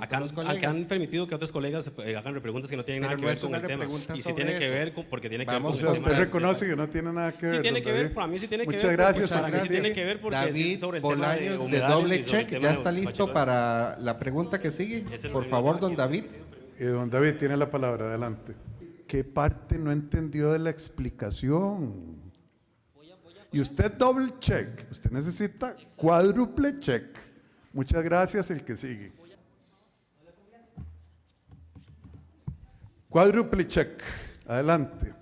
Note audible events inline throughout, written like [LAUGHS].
Acá, han permitido que otros colegas eh, hagan preguntas que no tienen nada que ver con el tema. Y si tiene que ver, porque tiene que ver con usted reconoce que no tiene nada que ver. Sí tiene que ver, para mí sí tiene muchas que ver. Gracias, muchas gracias. David sobre el de, doble check. Ya está listo para la pregunta que sigue. Por favor, don David. Eh, don David tiene la palabra, adelante. ¿Qué parte no entendió de la explicación? Y usted doble check, usted necesita cuádruple check. Muchas gracias, el que sigue. Cuádruple check. Adelante.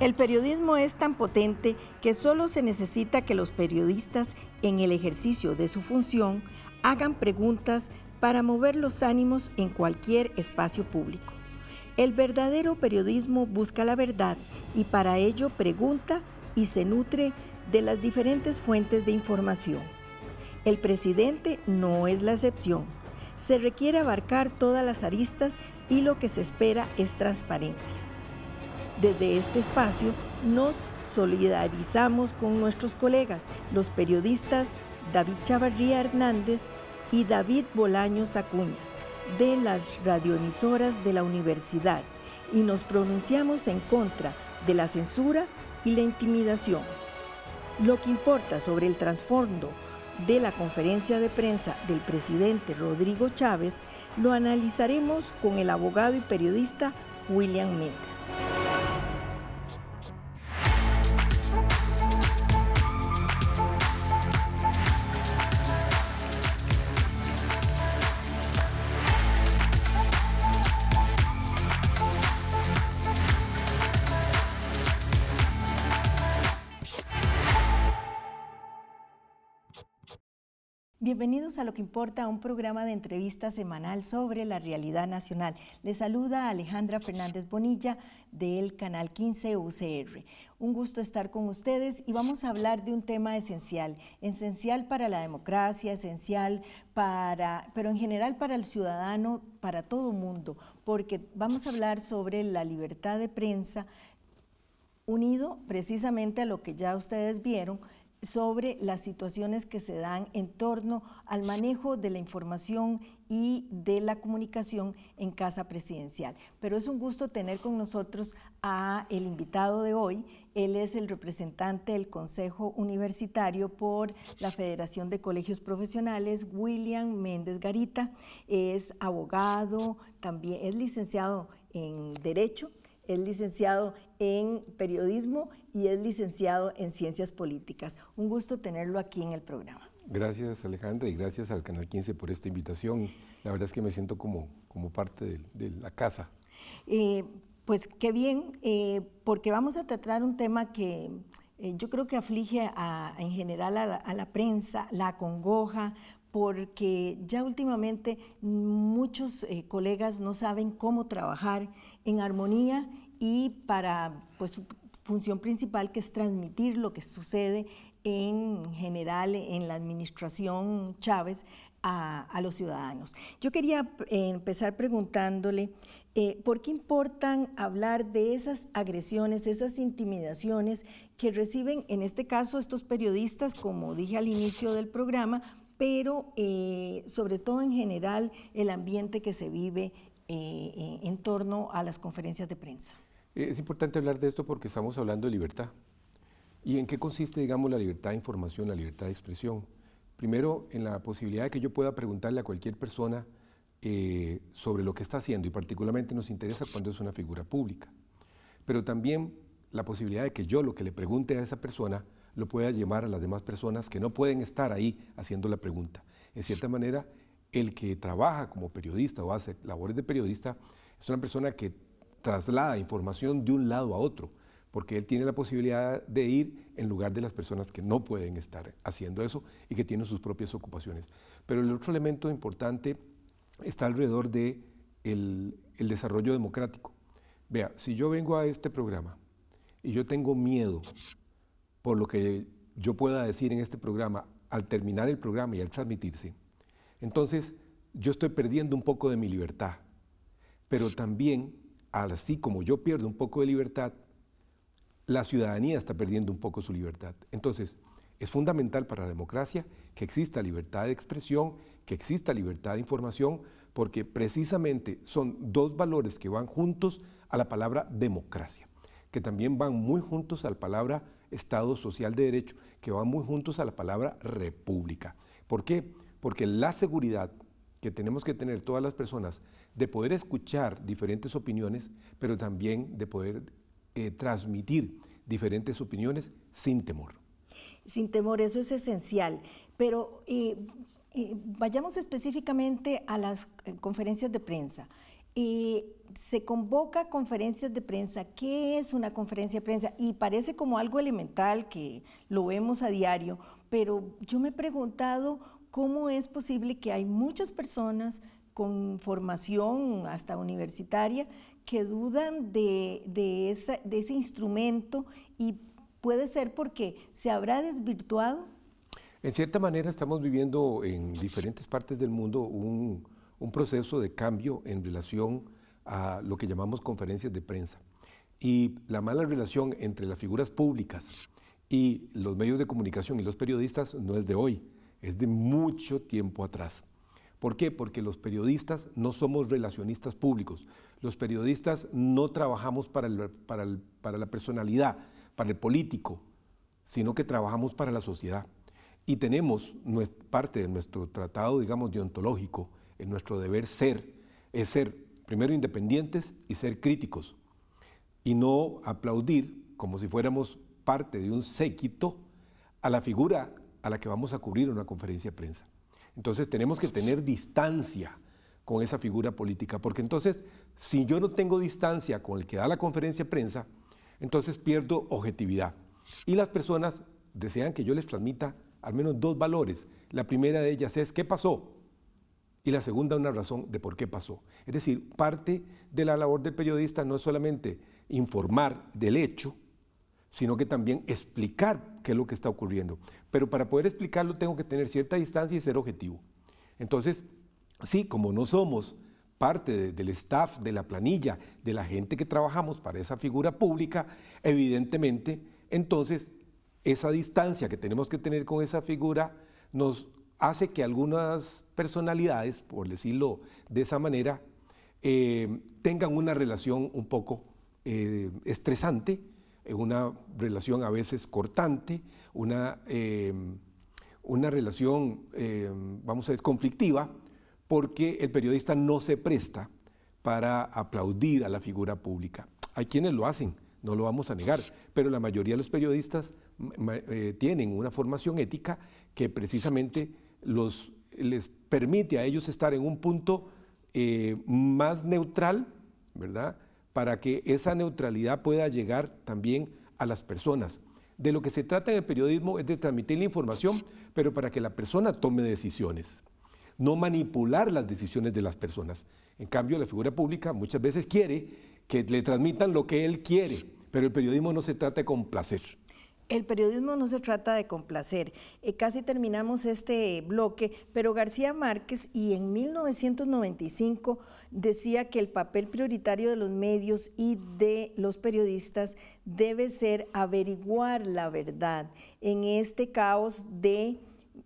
El periodismo es tan potente que solo se necesita que los periodistas, en el ejercicio de su función, hagan preguntas para mover los ánimos en cualquier espacio público. El verdadero periodismo busca la verdad y para ello pregunta y se nutre de las diferentes fuentes de información. El presidente no es la excepción. Se requiere abarcar todas las aristas y lo que se espera es transparencia. Desde este espacio nos solidarizamos con nuestros colegas, los periodistas David Chavarría Hernández y David Bolaños Acuña, de las radioemisoras de la universidad, y nos pronunciamos en contra de la censura y la intimidación. Lo que importa sobre el trasfondo de la conferencia de prensa del presidente Rodrigo Chávez lo analizaremos con el abogado y periodista William Méndez. Bienvenidos a Lo que Importa, un programa de entrevista semanal sobre la realidad nacional. Les saluda Alejandra Fernández Bonilla del Canal 15 UCR. Un gusto estar con ustedes y vamos a hablar de un tema esencial, esencial para la democracia, esencial para, pero en general para el ciudadano, para todo mundo, porque vamos a hablar sobre la libertad de prensa unido precisamente a lo que ya ustedes vieron, sobre las situaciones que se dan en torno al manejo de la información y de la comunicación en Casa Presidencial. Pero es un gusto tener con nosotros a el invitado de hoy. Él es el representante del Consejo Universitario por la Federación de Colegios Profesionales, William Méndez Garita. Es abogado, también es licenciado en Derecho es licenciado en periodismo y es licenciado en ciencias políticas. Un gusto tenerlo aquí en el programa. Gracias Alejandra y gracias al Canal 15 por esta invitación. La verdad es que me siento como, como parte de, la casa. Eh, pues qué bien, eh, porque vamos a tratar un tema que eh, yo creo que aflige en general a la, prensa, la congoja, porque ya últimamente muchos eh, colegas no saben cómo trabajar en armonía y para pues, su función principal que es transmitir lo que sucede en general en la administración Chávez a, los ciudadanos. Yo quería empezar preguntándole eh, por qué importan hablar de esas agresiones, esas intimidaciones que reciben, en este caso, estos periodistas, como dije al inicio del programa, pero eh, sobre todo en general el ambiente que se vive eh, eh, en torno a las conferencias de prensa. Es importante hablar de esto porque estamos hablando de libertad. ¿Y en qué consiste, digamos, la libertad de información, la libertad de expresión? Primero, en la posibilidad de que yo pueda preguntarle a cualquier persona sobre lo que está haciendo y particularmente nos interesa cuando es una figura pública. Pero también la posibilidad de que yo lo que le pregunte a esa persona lo pueda llamar a las demás personas que no pueden estar ahí haciendo la pregunta. En cierta manera, el que trabaja como periodista o hace labores de periodista es una persona que traslada información de un lado a otro, porque él tiene la posibilidad de ir en lugar de las personas que no pueden estar haciendo eso y que tienen sus propias ocupaciones. Pero el otro elemento importante está alrededor de desarrollo democrático. Vea, si yo vengo a este programa y yo tengo miedo por lo que yo pueda decir en este programa al terminar el programa y al transmitirse, entonces yo estoy perdiendo un poco de mi libertad. Pero también, así como yo pierdo un poco de libertad, la ciudadanía está perdiendo un poco su libertad. Entonces, es fundamental para la democracia que exista libertad de expresión, que exista libertad de información, porque precisamente son dos valores que van juntos a la palabra democracia que también van muy juntos a la palabra Estado Social de Derecho, que van muy juntos a la palabra república. ¿Por qué? Porque la seguridad que tenemos que tener todas las personas de poder escuchar diferentes opiniones, pero también de poder eh, transmitir diferentes opiniones sin temor. Sin temor, eso es esencial. Pero eh, eh, vayamos específicamente a las conferencias de prensa. Y se convoca conferencias de prensa. ¿Qué es una conferencia de prensa? Y parece como algo elemental que lo vemos a diario, pero yo me he preguntado cómo es posible que hay muchas personas con formación hasta universitaria que dudan de, de, ese instrumento y puede ser porque se habrá desvirtuado. En cierta manera estamos viviendo en diferentes partes del mundo un, un proceso de cambio en relación a lo que llamamos conferencias de prensa. Y la mala relación entre las figuras públicas y los medios de comunicación y los periodistas no es de hoy, es de mucho tiempo atrás. ¿Por qué? Porque los periodistas no somos relacionistas públicos. Los periodistas no trabajamos para, el, para, el, para la personalidad, para el político, sino que trabajamos para la sociedad. Y tenemos parte de nuestro tratado, digamos, deontológico, en nuestro deber ser, es ser primero independientes y ser críticos y no aplaudir como si fuéramos parte de un séquito a la figura a la que vamos a cubrir una conferencia de prensa. Entonces tenemos que tener distancia con esa figura política, porque entonces si yo no tengo distancia con el que da la conferencia de prensa, entonces pierdo objetividad. Y las personas desean que yo les transmita al menos dos valores. La primera de ellas es, ¿qué pasó? y la segunda una razón de por qué pasó. Es decir, parte de la labor del periodista no es solamente informar del hecho, sino que también explicar qué es lo que está ocurriendo. Pero para poder explicarlo tengo que tener cierta distancia y ser objetivo. Entonces, sí, como no somos parte del staff, de la planilla, de la gente que trabajamos para esa figura pública, evidentemente, entonces, esa distancia que tenemos que tener con esa figura nos hace que algunas personalidades, por decirlo de esa manera, eh, tengan una relación un poco eh, estresante, eh, una relación a veces cortante, una, una relación, vamos a decir, conflictiva, porque el periodista no se presta para aplaudir a la figura pública. Hay quienes lo hacen, no lo vamos a negar, pero la mayoría de los periodistas tienen una formación ética que precisamente los les permite a ellos estar en un punto eh, más neutral, ¿verdad? Para que esa neutralidad pueda llegar también a las personas. De lo que se trata en el periodismo es de transmitir la información, pero para que la persona tome decisiones, no manipular las decisiones de las personas. En cambio, la figura pública muchas veces quiere que le transmitan lo que él quiere, pero el periodismo no se trata con placer. El periodismo no se trata de complacer. Eh, casi terminamos este bloque, pero García Márquez y en 1995 decía que el papel prioritario de los medios y de los periodistas debe ser averiguar la verdad en este caos de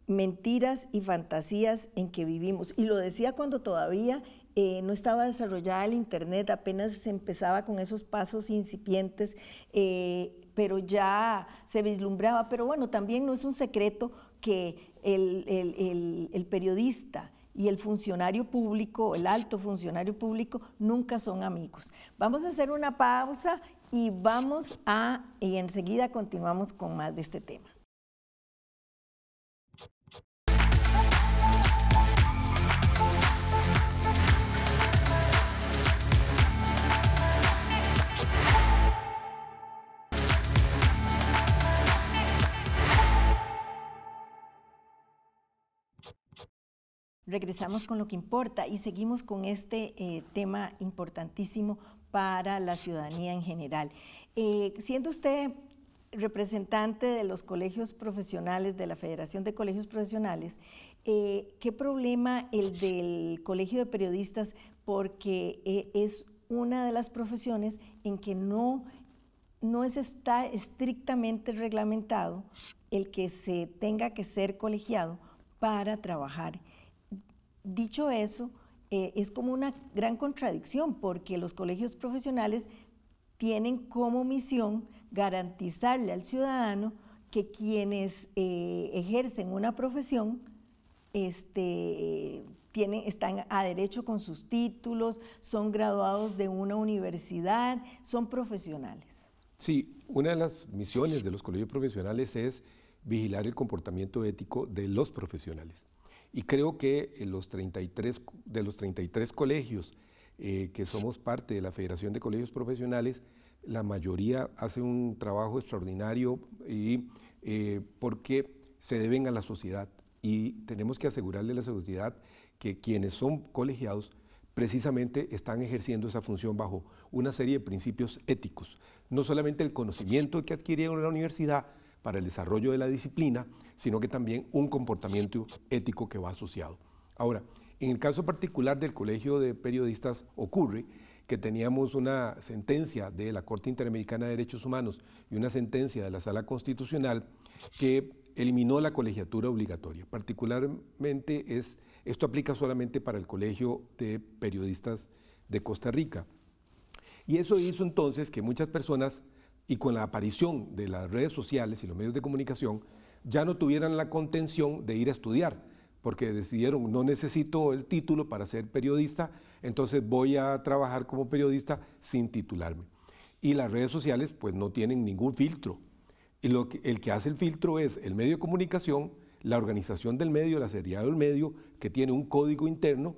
mentiras y fantasías en que vivimos. Y lo decía cuando todavía eh, no estaba desarrollada el Internet, apenas se empezaba con esos pasos incipientes. Eh, pero ya se vislumbraba. Pero bueno, también no es un secreto que el, periodista y el funcionario público, el alto funcionario público, nunca son amigos. Vamos a hacer una pausa y vamos a, y enseguida continuamos con más de este tema. Regresamos con lo que importa y seguimos con este eh, tema importantísimo para la ciudadanía en general. Eh, siendo usted representante de los colegios profesionales, de la Federación de Colegios Profesionales, eh, ¿qué problema el del Colegio de Periodistas? Porque es una de las profesiones en que no, está estrictamente reglamentado el que se tenga que ser colegiado para trabajar Dicho eso, eh, es como una gran contradicción porque los colegios profesionales tienen como misión garantizarle al ciudadano que quienes eh, ejercen una profesión este, están a derecho con sus títulos, son graduados de una universidad, son profesionales. Sí, una de las misiones de los colegios profesionales es vigilar el comportamiento ético de los profesionales. Y creo que eh, los 33, de los 33 colegios eh, que somos parte de la Federación de Colegios Profesionales, la mayoría hace un trabajo extraordinario y, eh, porque se deben a la sociedad y tenemos que asegurarle a la sociedad que quienes son colegiados precisamente están ejerciendo esa función bajo una serie de principios éticos. No solamente el conocimiento que adquirieron en la universidad, para el desarrollo de la disciplina, sino que también un comportamiento ético que va asociado. Ahora, en el caso particular del Colegio de Periodistas ocurre que teníamos una sentencia de la Corte Interamericana de Derechos Humanos y una sentencia de la Sala Constitucional que eliminó la colegiatura obligatoria. Particularmente es, esto aplica solamente para el Colegio de Periodistas de Costa Rica. Y eso hizo entonces que muchas personas y con la aparición de las redes sociales y los medios de comunicación, ya no tuvieran la contención de ir a estudiar, porque decidieron, no necesito el título para ser periodista, entonces voy a trabajar como periodista sin titularme. Y las redes sociales pues no tienen ningún filtro. Y lo el que hace el filtro es el medio de comunicación, la organización del medio, la seriedad del medio, que tiene un código interno,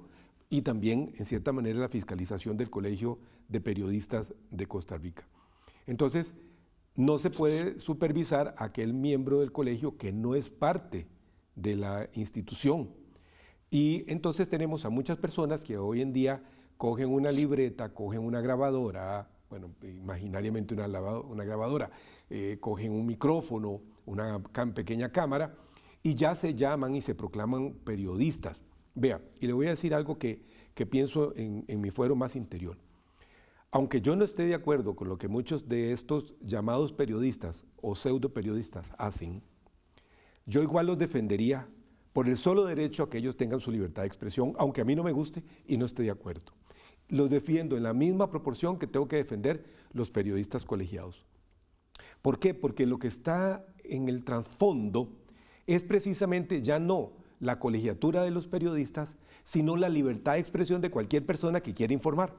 y también, en cierta manera, la fiscalización del Colegio de Periodistas de Costa Rica. Entonces, no se puede supervisar a aquel miembro del colegio que no es parte de la institución. Y entonces tenemos a muchas personas que hoy en día cogen una libreta, cogen una grabadora, bueno, imaginariamente una, grabadora, eh, cogen un micrófono, una pequeña cámara, y ya se llaman y se proclaman periodistas. Vea, y le voy a decir algo que, pienso en mi fuero más interior. Aunque yo no esté de acuerdo con lo que muchos de estos llamados periodistas o pseudo periodistas hacen, yo igual los defendería por el solo derecho a que ellos tengan su libertad de expresión, aunque a mí no me guste y no esté de acuerdo. Los defiendo en la misma proporción que tengo que defender los periodistas colegiados. ¿Por qué? Porque lo que está en el trasfondo es precisamente ya no la colegiatura de los periodistas, sino la libertad de expresión de cualquier persona que quiera informar.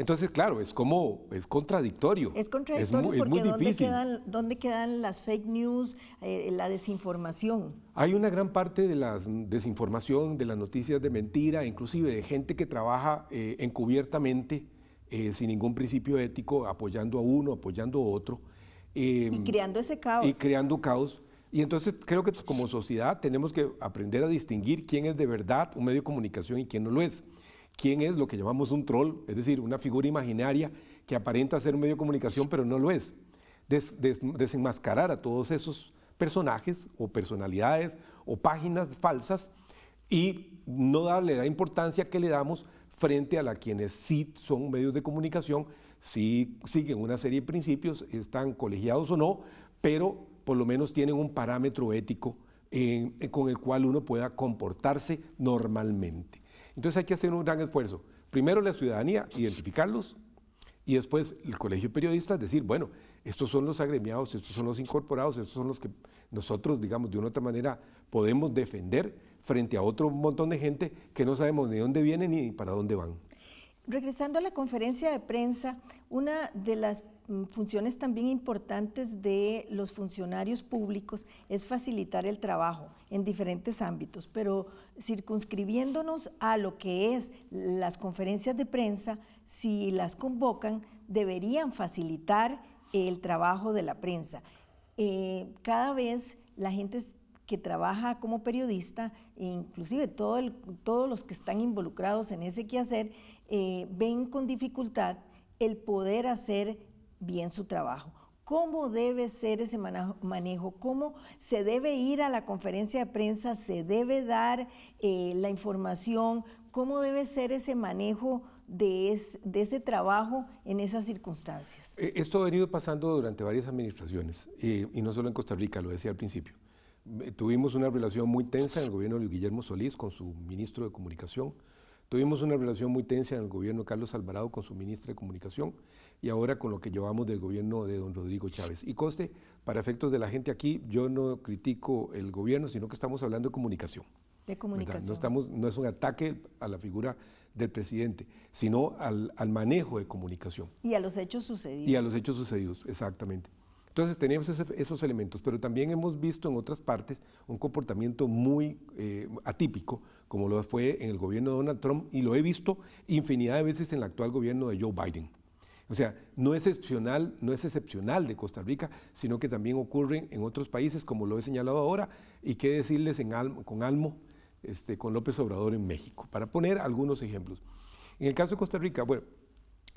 Entonces, claro, es como, es contradictorio. Es contradictorio es muy, porque ¿dónde, difícil. Quedan, ¿dónde, quedan, las fake news, eh, la desinformación? Hay una gran parte de la desinformación, de las noticias de mentira, inclusive de gente que trabaja eh, encubiertamente, eh, sin ningún principio ético, apoyando a uno, apoyando a otro. Em, y creando ese caos. Y creando caos. Y entonces creo que como sociedad tenemos que aprender a distinguir quién es de verdad un medio de comunicación y quién no lo es quién es lo que llamamos un troll, es decir, una figura imaginaria que aparenta ser un medio de comunicación, pero no lo es. desenmascarar a todos esos personajes o personalidades o páginas falsas y no darle la importancia que le damos frente a quienes sí son medios de comunicación, sí siguen una serie de principios, están colegiados o no, pero por lo menos tienen un parámetro ético eh, con el cual uno pueda comportarse normalmente. Entonces hay que hacer un gran esfuerzo. Primero la ciudadanía, identificarlos, y después el colegio de periodistas decir, bueno, estos son los agremiados, estos son los incorporados, estos son los que nosotros, digamos, de una otra manera podemos defender frente a otro montón de gente que no sabemos ni dónde vienen ni para dónde van. Regresando a la conferencia de prensa, una de las Mm, funciones también importantes de los funcionarios públicos es facilitar el trabajo en diferentes ámbitos, pero circunscribiéndonos a lo que es las conferencias de prensa, si las convocan, deberían facilitar el trabajo de la prensa. Eh, cada vez la gente que trabaja como periodista, e inclusive todo todos los que están involucrados en ese quehacer, eh, ven con dificultad el poder hacer bien su trabajo. ¿Cómo debe ser ese manejo? ¿Cómo se debe ir a la conferencia de prensa? ¿Se debe dar eh, la información? ¿Cómo debe ser ese manejo de, ese trabajo en esas circunstancias? Eh, esto ha venido pasando durante varias administraciones, eh, y no solo en Costa Rica, lo decía al principio. Tuvimos una relación muy tensa en el gobierno de Guillermo Solís con su ministro de Comunicación. Tuvimos una relación muy tensa en el gobierno de Carlos Alvarado con su ministro de Comunicación y ahora con lo que llevamos del gobierno de don Rodrigo Chávez. Y Coste, para efectos de la gente aquí, yo no critico el gobierno, sino que estamos hablando de comunicación. De comunicación. No, estamos, no es un ataque a la figura del presidente, sino al, manejo de comunicación. Y a los hechos sucedidos. Y a los hechos sucedidos, exactamente. Entonces teníamos esos elementos, pero también hemos visto en otras partes un comportamiento muy eh, atípico, como lo fue en el gobierno de Donald Trump, y lo he visto infinidad de veces en el actual gobierno de Joe Biden. O sea, no es excepcional, no es excepcional de Costa Rica, sino que también ocurre en otros países, como lo he señalado ahora, y qué decirles con Almo, este, con López Obrador en México, para poner algunos ejemplos. En el caso de Costa Rica, bueno,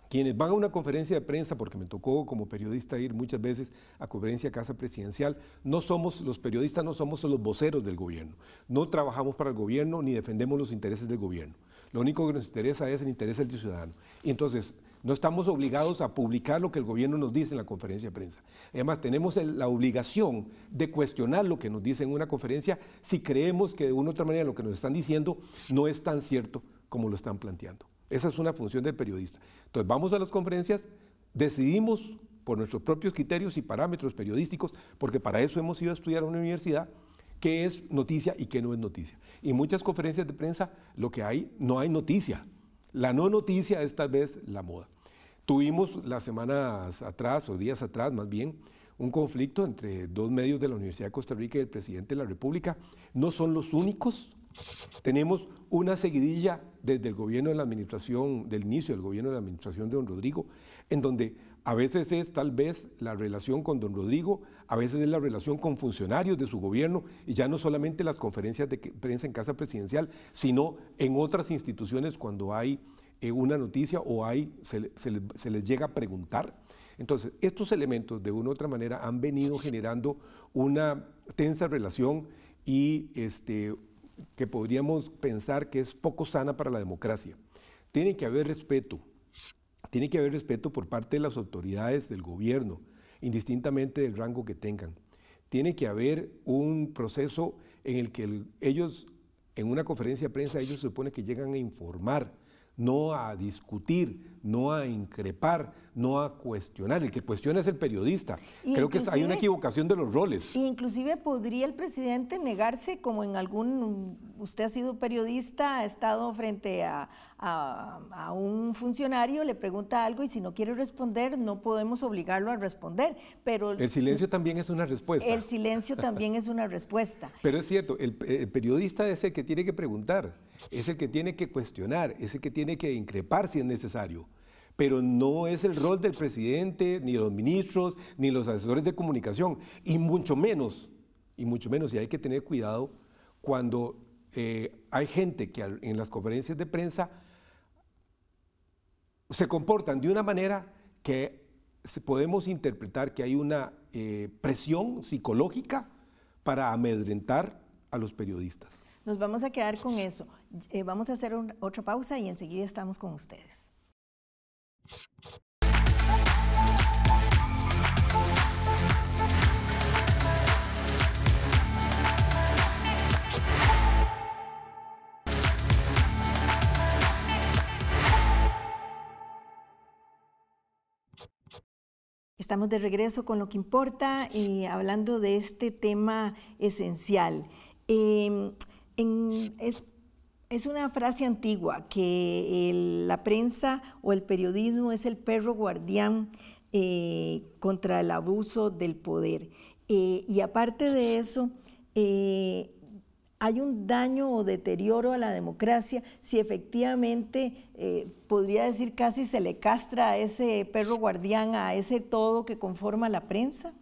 quienes van a una conferencia de prensa, porque me tocó como periodista ir muchas veces a conferencia casa presidencial, no somos, los periodistas no somos los voceros del gobierno, no trabajamos para el gobierno ni defendemos los intereses del gobierno. Lo único que nos interesa es el interés del ciudadano. Y entonces, no estamos obligados a publicar lo que el gobierno nos dice en la conferencia de prensa. Además, tenemos la obligación de cuestionar lo que nos dice en una conferencia si creemos que de una u otra manera lo que nos están diciendo no es tan cierto como lo están planteando. Esa es una función del periodista. Entonces, vamos a las conferencias, decidimos por nuestros propios criterios y parámetros periodísticos, porque para eso hemos ido a estudiar a una universidad, qué es noticia y qué no es noticia. Y muchas conferencias de prensa lo que hay, no hay noticia, la no noticia es tal vez la moda. Tuvimos las semanas atrás, o días atrás más bien, un conflicto entre dos medios de la Universidad de Costa Rica y el presidente de la República. No son los únicos. Tenemos una seguidilla desde el gobierno de la administración, del inicio del gobierno de la administración de don Rodrigo, en donde a veces es tal vez la relación con don Rodrigo a veces es la relación con funcionarios de su gobierno y ya no solamente las conferencias de prensa en casa presidencial, sino en otras instituciones cuando hay eh, una noticia o hay, se, les, llega a preguntar. Entonces, estos elementos de una u otra manera han venido generando una tensa relación y este, que podríamos pensar que es poco sana para la democracia. Tiene que haber respeto, tiene que haber respeto por parte de las autoridades del gobierno, indistintamente del rango que tengan. Tiene que haber un proceso en el que ellos, en una conferencia de prensa, ellos se supone que llegan a informar, no a discutir, no a increpar, no a cuestionar. El que cuestiona es el periodista. Creo que hay una equivocación de los roles. Inclusive podría el presidente negarse, como en algún, usted ha sido periodista, ha estado frente a, un funcionario, le pregunta algo y si no quiere responder, no podemos obligarlo a responder. Pero el silencio también es una respuesta. El silencio también es una respuesta. [LAUGHS] Pero es cierto, el, el periodista es el que tiene que preguntar, es el que tiene que cuestionar, es el que tiene que increpar si es necesario pero no es el rol del presidente, ni los ministros, ni los asesores de comunicación, y mucho menos, y mucho menos, y hay que tener cuidado cuando eh, hay gente que en las conferencias de prensa se comportan de una manera que podemos interpretar que hay una eh, presión psicológica para amedrentar a los periodistas. Nos vamos a quedar con eso. Eh, vamos a hacer otra pausa y enseguida estamos con ustedes. Estamos de regreso con lo que importa y hablando de este tema esencial. Em, en, es una frase antigua que la prensa o el periodismo es el perro guardián eh, contra el abuso del poder. Eh, y aparte de eso, eh, hay un daño o deterioro a la democracia si efectivamente, podría decir casi se le castra a ese perro guardián, a ese todo que conforma la prensa?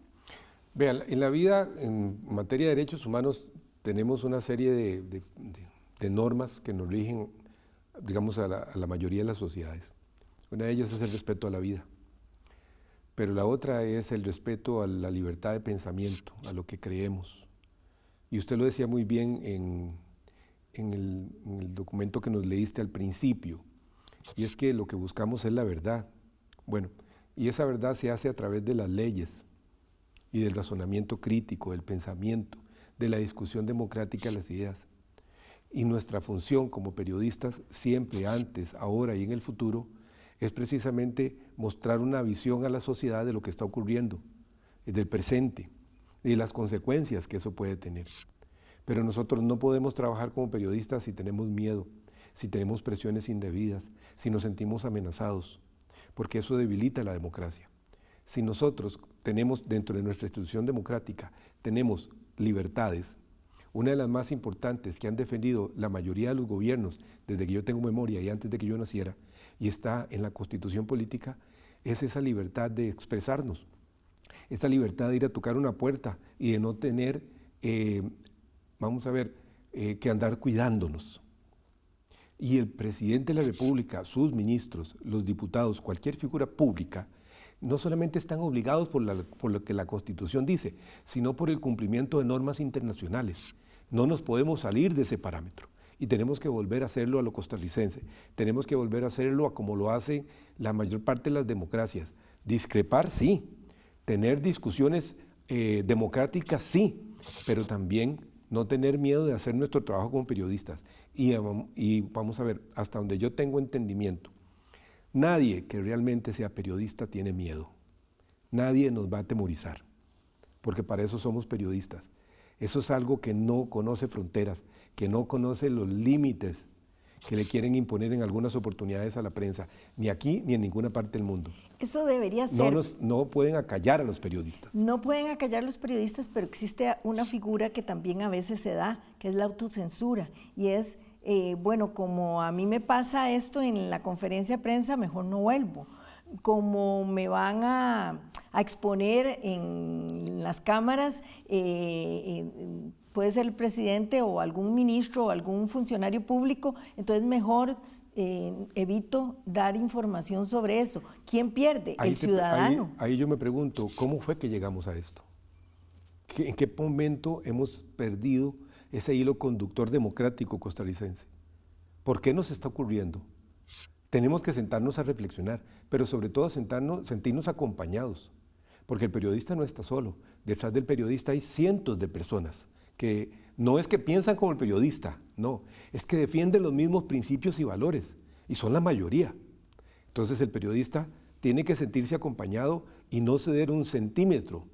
Vean, en la vida, en materia de derechos humanos, tenemos una serie de de normas que nos rigen, digamos, a la, mayoría de las sociedades. Una de ellas es el respeto a la vida, pero la otra es el respeto a la libertad de pensamiento, a lo que creemos. Y usted lo decía muy bien en, el, en el documento que nos leíste al principio, y es que lo que buscamos es la verdad. Bueno, y esa verdad se hace a través de las leyes y del razonamiento crítico, del pensamiento, de la discusión democrática de las ideas. Y nuestra función como periodistas, siempre antes, ahora y en el futuro, es precisamente mostrar una visión a la sociedad de lo que está ocurriendo, del presente y las consecuencias que eso puede tener. Pero nosotros no podemos trabajar como periodistas si tenemos miedo, si tenemos presiones indebidas, si nos sentimos amenazados, porque eso debilita la democracia. Si nosotros tenemos dentro de nuestra institución democrática, tenemos libertades, una de las más importantes que han defendido la mayoría de los gobiernos desde que yo tengo memoria y antes de que yo naciera, y está en la constitución política, es esa libertad de expresarnos, esa libertad de ir a tocar una puerta y de no tener, eh, vamos a ver, eh, que andar cuidándonos. Y el presidente de la República, sus ministros, los diputados, cualquier figura pública, no solamente están obligados por, lo que la Constitución dice, sino por el cumplimiento de normas internacionales. No nos podemos salir de ese parámetro y tenemos que volver a hacerlo a lo costarricense, tenemos que volver a hacerlo a como lo hace la mayor parte de las democracias. Discrepar, sí, tener discusiones eh, democráticas, sí, pero también no tener miedo de hacer nuestro trabajo como periodistas. Y, um, y vamos a ver, hasta donde yo tengo entendimiento, Nadie que realmente sea periodista tiene miedo. Nadie nos va a temorizar, porque para eso somos periodistas. Eso es algo que no conoce fronteras, que no conoce los límites que le quieren imponer en algunas oportunidades a la prensa, ni aquí ni en ninguna parte del mundo. Eso debería ser. No, pueden acallar a los periodistas. No pueden acallar a los periodistas, pero existe una figura que también a veces se da, que es la autocensura, y es eh, bueno, como a mí me pasa esto en la conferencia de prensa, mejor no vuelvo. Como me van a, exponer en las cámaras, eh, puede ser el presidente o algún ministro o algún funcionario público, entonces mejor eh, evito dar información sobre eso. ¿Quién pierde? el ciudadano. Ahí, yo me pregunto, ¿cómo fue que llegamos a esto? ¿En qué momento hemos perdido ese hilo conductor democrático costarricense. ¿Por qué nos está ocurriendo? Tenemos que sentarnos a reflexionar, pero sobre todo sentarnos, sentirnos acompañados, porque el periodista no está solo. Detrás del periodista hay cientos de personas que no es que piensan como el periodista, no, es que defienden los mismos principios y valores, y son la mayoría. Entonces el periodista tiene que sentirse acompañado y no ceder un centímetro,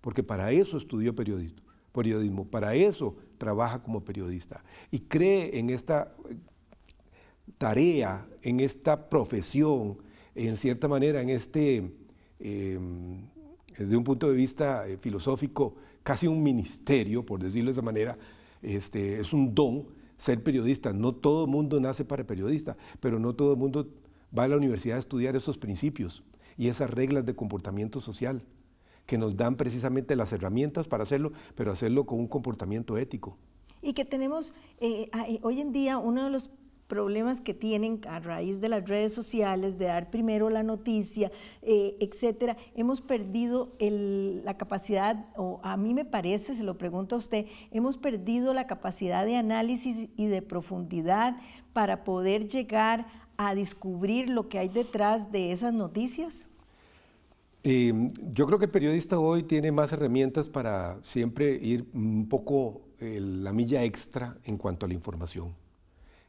porque para eso estudió periodismo periodismo. Para eso trabaja como periodista y cree en esta eh, tarea, en esta profesión, en cierta manera, en este, em, desde un punto de vista eh, filosófico, casi un ministerio, por decirlo de esa manera, este, es un don ser periodista. No todo el mundo nace para periodista, pero no todo el mundo va a la universidad a estudiar esos principios y esas reglas de comportamiento social que nos dan precisamente las herramientas para hacerlo, pero hacerlo con un comportamiento ético. Y que tenemos eh, hoy en día uno de los problemas que tienen a raíz de las redes sociales, de dar primero la noticia, eh, etcétera, hemos perdido la capacidad, o a mí me parece, se lo pregunto a usted, hemos perdido la capacidad de análisis y de profundidad para poder llegar a descubrir lo que hay detrás de esas noticias. Em, yo creo que el periodista hoy tiene más herramientas para siempre ir un poco eh, la milla extra en cuanto a la información.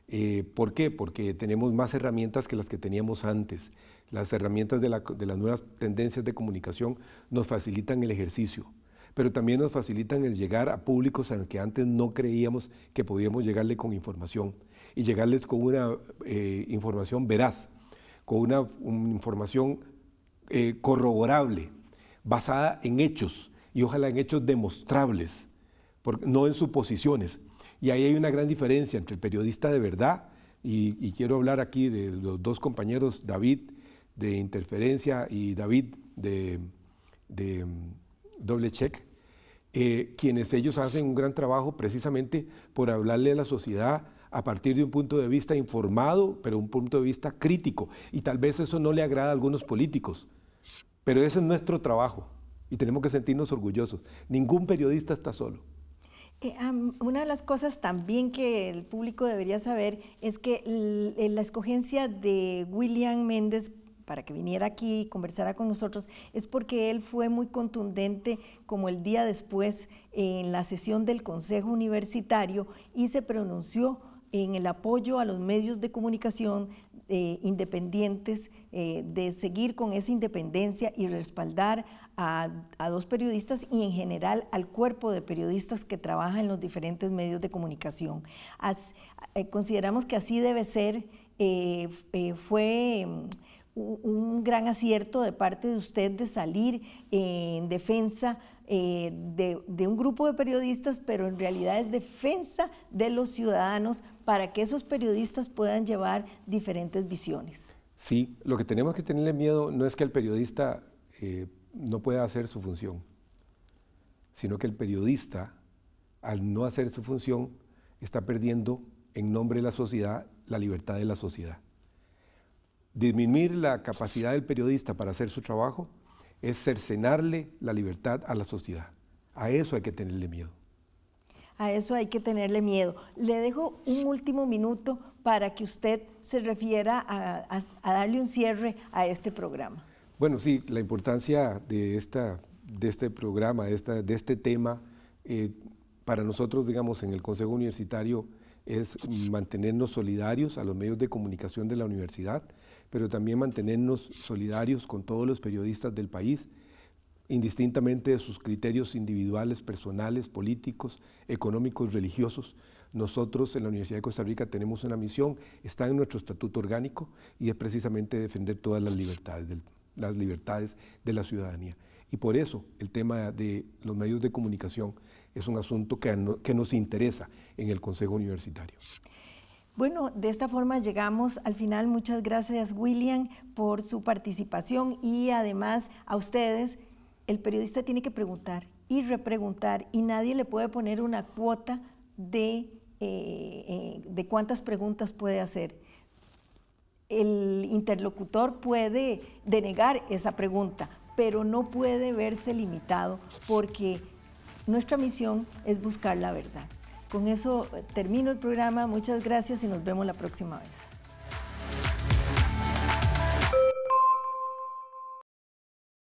Eh, ¿Por qué? Porque tenemos más herramientas que las que teníamos antes. Las herramientas de, las nuevas tendencias de comunicación nos facilitan el ejercicio, pero también nos facilitan el llegar a públicos los que antes no creíamos que podíamos llegarle con información y llegarles con una eh, información veraz, con una información eh, corroborable, basada en hechos y ojalá en hechos demostrables, no en suposiciones. Y ahí hay una gran diferencia entre el periodista de verdad, y, quiero hablar aquí de los dos compañeros, David de Interferencia y David de, mm, Doble Check, eh, quienes ellos hacen un gran trabajo precisamente por hablarle a la sociedad a partir de un punto de vista informado, pero un punto de vista crítico. Y tal vez eso no le agrada a algunos políticos, pero ese es nuestro trabajo y tenemos que sentirnos orgullosos. Ningún periodista está solo. Eh, una de las cosas también que el público debería saber es que eh, la escogencia de William Méndez para que viniera aquí y conversara con nosotros es porque él fue muy contundente como el día después en la sesión del Consejo Universitario y se pronunció en el apoyo a los medios de comunicación eh, independientes, eh, de seguir con esa independencia y respaldar a, dos periodistas y en general al cuerpo de periodistas que trabaja en los diferentes medios de comunicación. Eh, consideramos que así debe ser. fue mm, un gran acierto de parte de usted de salir en defensa eh, de, un grupo de periodistas, pero en realidad es defensa de los ciudadanos para que esos periodistas puedan llevar diferentes visiones. Sí, lo que tenemos que tenerle miedo no es que el periodista eh, no pueda hacer su función, sino que el periodista, al no hacer su función, está perdiendo en nombre de la sociedad la libertad de la sociedad. Disminuir la capacidad del periodista para hacer su trabajo es cercenarle la libertad a la sociedad. A eso hay que tenerle miedo. A eso hay que tenerle miedo. Le dejo un último minuto para que usted se refiera a, darle un cierre a este programa. Bueno, sí, la importancia de, de este programa, de, este tema, eh, para nosotros, digamos, en el Consejo Universitario es mantenernos solidarios a los medios de comunicación de la universidad, pero también mantenernos solidarios con todos los periodistas del país, indistintamente de sus criterios individuales, personales, políticos, económicos, religiosos. Nosotros en la Universidad de Costa Rica tenemos una misión, está en nuestro estatuto orgánico y es precisamente defender todas las libertades, las libertades de la ciudadanía. Y por eso el tema de los medios de comunicación es un asunto que, que nos interesa en el Consejo Universitario. Bueno, de esta forma llegamos al final. Muchas gracias William por su participación y además a ustedes. El periodista tiene que preguntar y repreguntar y nadie le puede poner una cuota de, eh, eh, de cuántas preguntas puede hacer. El interlocutor puede denegar esa pregunta, pero no puede verse limitado porque nuestra misión es buscar la verdad. Con eso eh, termino el programa. Muchas gracias y nos vemos la próxima vez.